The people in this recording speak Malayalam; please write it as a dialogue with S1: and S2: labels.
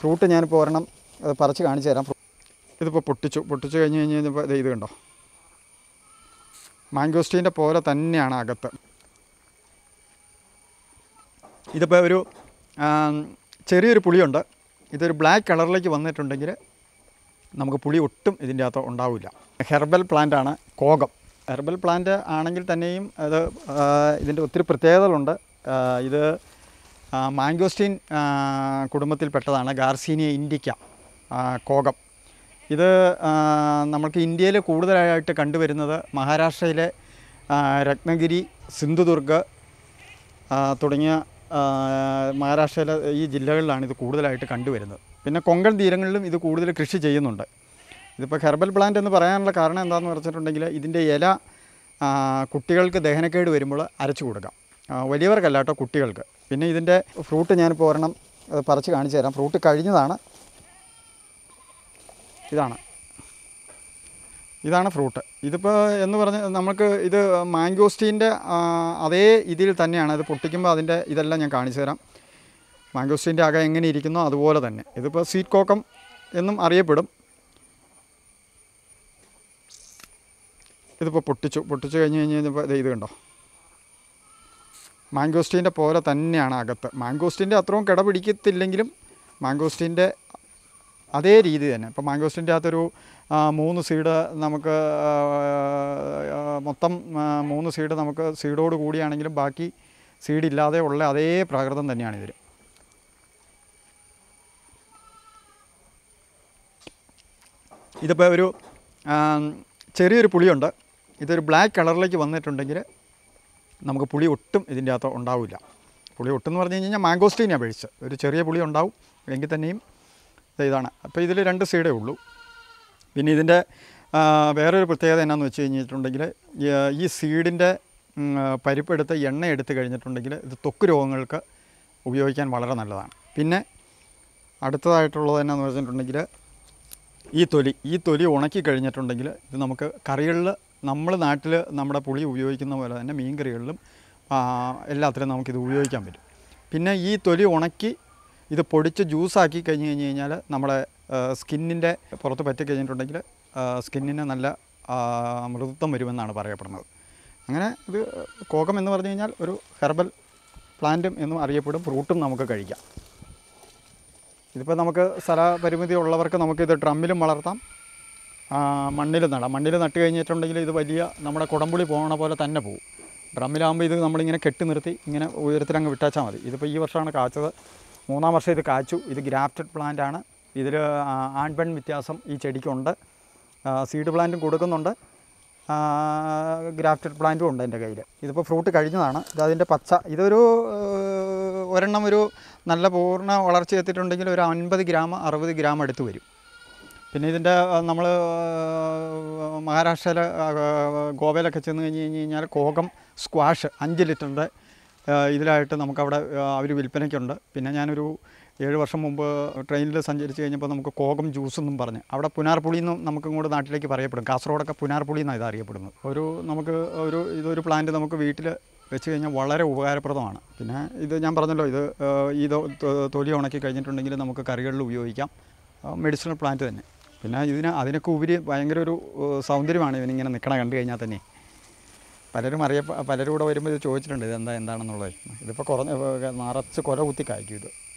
S1: ഫ്രൂട്ട് ഞാനിപ്പോൾ ഒരെണ്ണം അത് പറിച്ച് കാണിച്ചു തരാം ഇതിപ്പോൾ പൊട്ടിച്ചു പൊട്ടിച്ചു കഴിഞ്ഞ് കഴിഞ്ഞ് കഴിഞ്ഞപ്പോൾ ഇത് കണ്ടോ മാങ്കോസ്റ്റീൻ്റെ പോലെ തന്നെയാണ് അകത്ത് ഇതിപ്പോൾ ഒരു ചെറിയൊരു പുളിയുണ്ട് ഇതൊരു ബ്ലാക്ക് കളറിലേക്ക് വന്നിട്ടുണ്ടെങ്കിൽ നമുക്ക് പുളി ഒട്ടും ഇതിൻ്റെ അകത്ത് ഉണ്ടാവില്ല ഹെർബൽ പ്ലാന്റാണ് കോകം ഹെർബൽ പ്ലാന്റ് ആണെങ്കിൽ തന്നെയും അത് ഇതിൻ്റെ ഒത്തിരി പ്രത്യേകതകളുണ്ട് ഇത് മാംഗോസ്റ്റീൻ കുടുംബത്തിൽപ്പെട്ടതാണ് ഗാർസീനിയ ഇൻഡിക്ക കോകം ഇത് നമുക്ക് ഇന്ത്യയിൽ കൂടുതലായിട്ട് കണ്ടുവരുന്നത് മഹാരാഷ്ട്രയിലെ രത്നഗിരി സിന്ധുദുർഗ് തുടങ്ങിയ മഹാരാഷ്ട്രയിലെ ഈ ജില്ലകളിലാണ് ഇത് കൂടുതലായിട്ട് കണ്ടുവരുന്നത് പിന്നെ കൊങ്കൺ തീരങ്ങളിലും ഇത് കൂടുതൽ കൃഷി ചെയ്യുന്നുണ്ട് ഇതിപ്പോൾ ഹെർബൽ പ്ലാന്റ് എന്ന് പറയാനുള്ള കാരണം എന്താണെന്ന് പറഞ്ഞിട്ടുണ്ടെങ്കിൽ ഇതിൻ്റെ ഇല കുട്ടികൾക്ക് ദഹനക്കേട് വരുമ്പോൾ അരച്ചു കൊടുക്കാം വലിയവർക്കല്ല കേട്ടോ കുട്ടികൾക്ക് പിന്നെ ഇതിൻ്റെ ഫ്രൂട്ട് ഞാനിപ്പോൾ ഒരെണ്ണം പറിച്ച് കാണിച്ചു തരാം ഫ്രൂട്ട് കഴിഞ്ഞതാണ് ഇതാണ് ഇതാണ് ഫ്രൂട്ട് ഇതിപ്പോൾ എന്ന് പറഞ്ഞ് നമുക്ക് ഇത് മാങ്കോസ്റ്റീൻ്റെ അതേ ഇതിൽ തന്നെയാണ് അത് പൊട്ടിക്കുമ്പോൾ അതിൻ്റെ ഇതെല്ലാം ഞാൻ കാണിച്ചു തരാം മാങ്കോസ്റ്റീൻ്റെ അകം എങ്ങനെ ഇരിക്കുന്നോ അതുപോലെ തന്നെ ഇതിപ്പോൾ സ്വീറ്റ് കോക്കം എന്നും അറിയപ്പെടും ഇതിപ്പോൾ പൊട്ടിച്ചു പൊട്ടിച്ചു കഴിഞ്ഞ് കഴിഞ്ഞ് കഴിഞ്ഞപ്പോൾ ഇത് കണ്ടോ മാങ്കോസ്റ്റീൻ്റെ പോലെ തന്നെയാണ് അകത്ത് മാങ്കോസ്റ്റീൻ്റെ അത്രയും കിട പിടിക്കത്തില്ലെങ്കിലും അതേ രീതി തന്നെ ഇപ്പോൾ മാംഗോസ്റ്റിൻ്റെ അകത്തൊരു മൂന്ന് സീഡ് നമുക്ക് മൊത്തം മൂന്ന് സീഡ് നമുക്ക് സീഡോട് കൂടിയാണെങ്കിലും ബാക്കി സീഡ് ഇല്ലാതെ ഉള്ള അതേ പ്രാകൃതം തന്നെയാണ് ഇതിൽ ഇതിപ്പോൾ ഒരു ചെറിയൊരു പുളിയുണ്ട് ഇതൊരു ബ്ലാക്ക് കളറിലേക്ക് വന്നിട്ടുണ്ടെങ്കിൽ നമുക്ക് പുളി ഒട്ടും ഇതിൻ്റെ അകത്ത് ഉണ്ടാവില്ല പുളി ഒട്ടും എന്ന് പറഞ്ഞു കഴിഞ്ഞാൽ മാങ്കോസ്റ്റീനാണ് പഴിച്ച് ഒരു ചെറിയ പുളി ഉണ്ടാവും എങ്കിൽ തന്നെയും ഇതാണ് അപ്പോൾ ഇതിൽ രണ്ട് സൈഡേ ഉള്ളൂ പിന്നെ ഇതിൻ്റെ വേറൊരു പ്രത്യേകത എന്നാന്ന് വെച്ച് കഴിഞ്ഞിട്ടുണ്ടെങ്കിൽ ഈ സീഡിൻ്റെ പരിപ്പെടുത്ത് എണ്ണ എടുത്തു കഴിഞ്ഞിട്ടുണ്ടെങ്കിൽ ഇത് തൊക്ക് രോഗങ്ങൾക്ക് ഉപയോഗിക്കാൻ വളരെ നല്ലതാണ് പിന്നെ അടുത്തതായിട്ടുള്ളത് എന്നാന്ന് വെച്ചിട്ടുണ്ടെങ്കിൽ ഈ തൊലി ഈ തൊലി ഉണക്കി കഴിഞ്ഞിട്ടുണ്ടെങ്കിൽ ഇത് നമുക്ക് കറികളിൽ നമ്മൾ നാട്ടിൽ നമ്മുടെ പുളി ഉപയോഗിക്കുന്ന പോലെ തന്നെ മീൻകറികളിലും എല്ലാത്തിലും നമുക്കിത് ഉപയോഗിക്കാൻ പറ്റും പിന്നെ ഈ തൊലി ഉണക്കി ഇത് പൊടിച്ച് ജ്യൂസാക്കി കഴിഞ്ഞ് കഴിഞ്ഞ് കഴിഞ്ഞാൽ നമ്മുടെ സ്കിന്നിൻ്റെ പുറത്ത് പറ്റി കഴിഞ്ഞിട്ടുണ്ടെങ്കിൽ സ്കിന്നിന് നല്ല മൃദുത്വം വരുമെന്നാണ് പറയപ്പെടുന്നത് അങ്ങനെ ഇത് കോകം എന്ന് പറഞ്ഞു കഴിഞ്ഞാൽ ഒരു ഹെർബൽ പ്ലാന്റും എന്നും അറിയപ്പെടും ഫ്രൂട്ടും നമുക്ക് കഴിക്കാം ഇതിപ്പോൾ നമുക്ക് സ്ഥല പരിമിതി ഉള്ളവർക്ക് നമുക്കിത് ഡ്രമ്മിലും വളർത്താം മണ്ണിൽ നടാം മണ്ണിൽ നട്ട് കഴിഞ്ഞിട്ടുണ്ടെങ്കിൽ ഇത് വലിയ നമ്മുടെ കുടമ്പുളി പോകണ പോലെ തന്നെ പോകും ഡ്രമ്മിലാകുമ്പോൾ ഇത് നമ്മളിങ്ങനെ കെട്ടി നിർത്തി ഇങ്ങനെ ഉയരത്തിലങ്ങ് വിട്ടാച്ചാൽ മതി ഇതിപ്പോൾ ഈ വർഷമാണ് കാച്ചത് മൂന്നാം വർഷം ഇത് കാച്ചു ഇത് ഗ്രാഫ്റ്റഡ് പ്ലാന്റ് ആണ് ഇതിൽ ആൺപെൺ വ്യത്യാസം ഈ ചെടിക്കുണ്ട് സീഡ് പ്ലാന്റും കൊടുക്കുന്നുണ്ട് ഗ്രാഫ്റ്റഡ് പ്ലാന്റും ഉണ്ട് എൻ്റെ കയ്യിൽ ഇതിപ്പോൾ ഫ്രൂട്ട് കഴിഞ്ഞതാണ് ഇത് അതിൻ്റെ പച്ച ഇതൊരു ഒരെണ്ണം ഒരു നല്ല പൂർണ്ണ വളർച്ച എത്തിയിട്ടുണ്ടെങ്കിൽ ഒരു അൻപത് ഗ്രാം അറുപത് ഗ്രാം എടുത്ത് വരും പിന്നെ ഇതിൻ്റെ നമ്മൾ മഹാരാഷ്ട്രയിലെ ഗോവയിലൊക്കെ ചെന്ന് കഴിഞ്ഞ് കഴിഞ്ഞ് കഴിഞ്ഞാൽ കോകം സ്ക്വാഷ് അഞ്ച് ലിറ്ററിൻ്റെ ഇതിലായിട്ട് നമുക്കവിടെ അവർ വിൽപ്പനയ്ക്കുണ്ട് പിന്നെ ഞാനൊരു ഏഴ് വർഷം മുമ്പ് ട്രെയിനിൽ സഞ്ചരിച്ച് കഴിഞ്ഞപ്പോൾ നമുക്ക് കോകം ജ്യൂസ് എന്നും പറഞ്ഞ് അവിടെ പുനാർപുളി എന്നും നമുക്ക് ഇങ്ങോട്ട് നാട്ടിലേക്ക് പറയപ്പെടും കാസർഗോഡൊക്കെ പുനാർപുളി എന്നാണ് ഇതറിയപ്പെടുന്നത് ഒരു നമുക്ക് ഒരു ഇതൊരു പ്ലാന്റ് നമുക്ക് വീട്ടിൽ വെച്ച് കഴിഞ്ഞാൽ വളരെ ഉപകാരപ്രദമാണ് പിന്നെ ഇത് ഞാൻ പറഞ്ഞല്ലോ ഇത് ഈ തൊലി ഉണക്കി കഴിഞ്ഞിട്ടുണ്ടെങ്കിൽ നമുക്ക് കറികളിൽ ഉപയോഗിക്കാം മെഡിസിനൽ പ്ലാന്റ് തന്നെ പിന്നെ ഇതിന് അതിനൊക്കെ ഉപരി ഭയങ്കര ഒരു സൗന്ദര്യമാണ് ഇവനിങ്ങനെ നിൽക്കണ കണ്ടു കഴിഞ്ഞാൽ തന്നെ പലരും അറിയ പലരും കൂടെ വരുമ്പോൾ ഇത് ചോദിച്ചിട്ടുണ്ട് എന്താ എന്താണെന്നുള്ളത് ഇതിപ്പോൾ കുറഞ്ഞ നിറച്ച് കുല കുത്തി കായ്ക്കും ഇത്